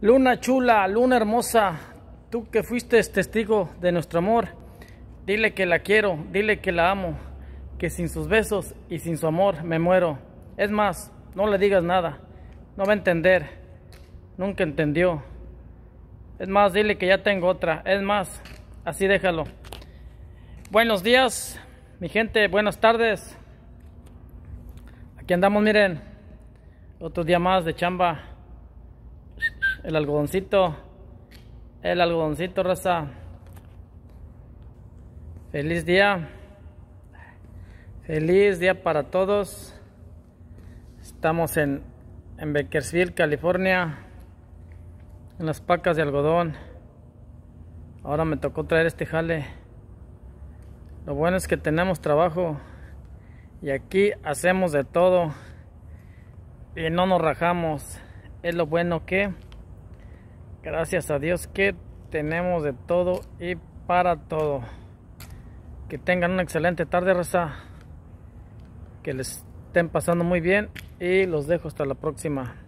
Luna chula, luna hermosa, tú que fuiste testigo de nuestro amor, dile que la quiero, dile que la amo, que sin sus besos y sin su amor me muero. Es más, no le digas nada, no va a entender, nunca entendió. Es más, dile que ya tengo otra, es más, así déjalo. Buenos días, mi gente, buenas tardes. Aquí andamos, miren, otro día más de chamba el algodoncito. El algodoncito, raza. Feliz día. Feliz día para todos. Estamos en, en Bakersfield, California. En las pacas de algodón. Ahora me tocó traer este jale. Lo bueno es que tenemos trabajo. Y aquí hacemos de todo. Y no nos rajamos. Es lo bueno que Gracias a Dios que tenemos de todo y para todo. Que tengan una excelente tarde, raza. Que les estén pasando muy bien. Y los dejo hasta la próxima.